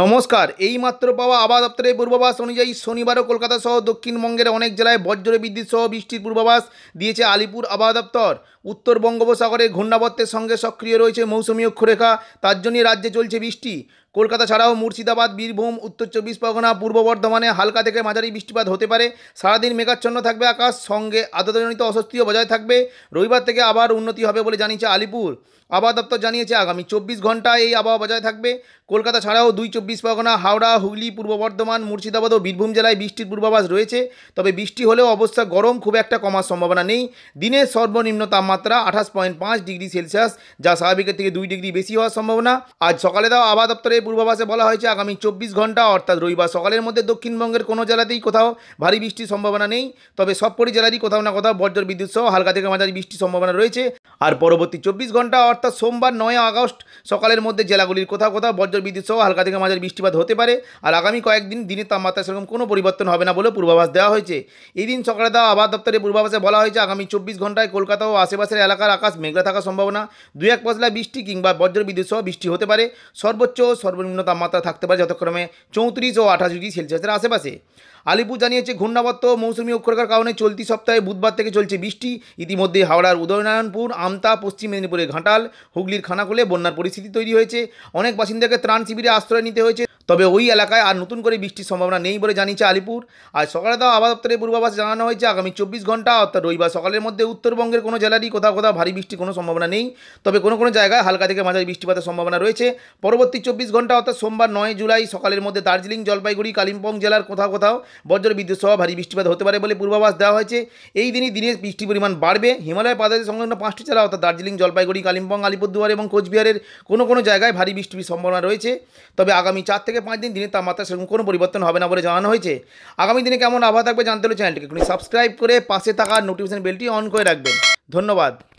নমস্কার এই মাত্র পাওয়া আবাদ দপ্তরের পূর্বাভাস অনুযায়ী শনিবারও কলকাতা সহ দক্ষিণবঙ্গের অনেক জেলায় বজ্র বিদ্যুৎ সহ বৃষ্টির পূর্বাভাস দিয়েছে আলিপুর আবহাওয়া দপ্তর উত্তর বঙ্গোপসাগরে ঘূর্ণাবর্তের সঙ্গে সক্রিয় রয়েছে মৌসুমী অক্ষরেখা তার জন্যই রাজ্যে চলছে বৃষ্টি কলকাতা ছাড়াও মুর্শিদাবাদ বীরভূম উত্তর চব্বিশ পরগনা পূর্ব বর্ধমানে হালকা থেকে মাঝারি বৃষ্টিপাত হতে পারে সারাদিন মেঘাচ্ছন্ন থাকবে আকাশ সঙ্গে আদতজনিত অস্বস্তিও বজায় থাকবে রবিবার থেকে আবার উন্নতি হবে বলে জানিয়েছে আলিপুর আবহাওয়া দপ্তর জানিয়েছে আগামী চব্বিশ ঘন্টা এই আবহাওয়া বজায় থাকবে কলকাতা ছাড়াও দুই চব্বিশ পরগনা হাওড়া হুগলি পূর্ব বর্ধমান মুর্শিদাবাদ ও বীরভূম জেলায় বৃষ্টির পূর্বাভাস রয়েছে তবে বৃষ্টি হলেও অবস্থা গরম খুব একটা কমার সম্ভাবনা নেই দিনের সর্বনিম্ন তাপমাত্রা আঠাশ পয়েন্ট পাঁচ ডিগ্রি সেলসিয়াস যা স্বাভাবিকের থেকে দুই ডিগ্রি বেশি হওয়ার সম্ভাবনা আজ সকালে দেওয়া আবহাওয়া দপ্তরের পূর্বাভাসে বলা হয়েছে আগামী চব্বিশ ঘন্টা অর্থাৎ রবিবার সকালের মধ্যে দক্ষিণবঙ্গের কোনো জেলাতেই কোথাও ভারী বৃষ্টির সম্ভাবনা নেই তবে সবপরি জেলারই কোথাও না কোথাও বজ্র বিদ্যুৎ সহ হালকা থেকে মাঝারি বৃষ্টির সম্ভাবনা রয়েছে আর পরবর্তী চব্বিশ ঘন্টা অর্থাৎ সোমবার নয় আগস্ট সকালের মধ্যে জেলাগুলির কোথাও কোথাও বজ্রবিদ্যুৎ সহ হালকা থেকে মাঝারি বৃষ্টিপাত হতে পারে আর আগামী কয়েকদিন দিনের তাপমাত্রা সেরকম কোনো পরিবর্তন হবে না বলে পূর্বাভাস দেওয়া হয়েছে এই দিন সকালে দেওয়া আবহাওয়া দপ্তরের পূর্বাভাসে বলা হয়েছে আগামী চব্বিশ ঘন্টায় কলকাতা ও আশেপাশের এলাকার আকাশ মেঘলা থাকার সম্ভাবনা দু এক পশলা বৃষ্টি কিংবা বজ্রবিদ্যুৎ সহ বৃষ্টি হতে পারে সর্বোচ্চ ও সর্বনিম্ন তাপমাত্রা থাকতে পারে যথাক্রমে চৌত্রিশ ও আঠাশ ডিগ্রি সেলসিয়াসের আশেপাশে আলিপুর জানিয়েছে ঘূর্ণাবর্ত মৌসুমি অক্ষরকার কারণে চলতি সপ্তাহে বুধবার থেকে চলছে বৃষ্টি ইতিমধ্যে হাওড়ার উদয়নারায়ণপুর আমতা পশ্চিম মেদিনীপুরের ঘাটাল হুগলির খানাকুলে বন্যার পরিস্থিতি তৈরি হয়েছে অনেক বাসিন্দাকে ত্রাণ শিবিরে আশ্রয় নিতে হয়েছে তবে ওই এলাকায় আর নতুন করে বৃষ্টির সম্ভাবনা নেই বলে জানিয়েছে আলিপুর আর সকালে তাও আবহাওয়া দপ্তরের পূর্বাভাস জানানো হয়েছে আগামী চব্বিশ ঘন্টা অর্থাৎ রবিবার সকালের মধ্যে উত্তরবঙ্গের কোনো জেলারই কোথাও কোথাও ভারী বৃষ্টির কোনো সম্ভাবনা নেই তবে কোনো কোনো জায়গায় হালকা থেকে মাঝারি বৃষ্টিপাতের সম্ভাবনা রয়েছে পরবর্তী চব্বিশ ঘন্টা অর্থাৎ সোমবার নয় জুলাই সকালের মধ্যে দার্জিলিং জলপাইগুড়ি কালিম্পং জেলার কোথাও কোথাও বজ্র বিদ্যুৎ সহ ভারী বৃষ্টিপাত হতে পারে বলে পূর্বাভাস দেওয়া হয়েছে এই দিনই দিনে বৃষ্টির পরিমাণ বাড়বে হিমালয় পাদদেশে সংলগ্ন পাঁচটি জেলা অর্থাৎ দার্জিলিং জলপাইগুড়ি কালিম্পং আলিপুরদুয়ার এবং কোচবিহারের কোনো কোনো জায়গায় ভারী বৃষ্টির সম্ভাবনা রয়েছে তবে আগামী চার থেকে থেকে পাঁচ দিন দিনের তাপমাত্রা সেরকম কোনো পরিবর্তন হবে না বলে জানানো হয়েছে আগামী দিনে কেমন আবহাওয়া থাকবে জানতে হলে চ্যানেলটিকে সাবস্ক্রাইব করে পাশে থাকা নোটিফিকেশন বেলটি অন করে রাখবেন ধন্যবাদ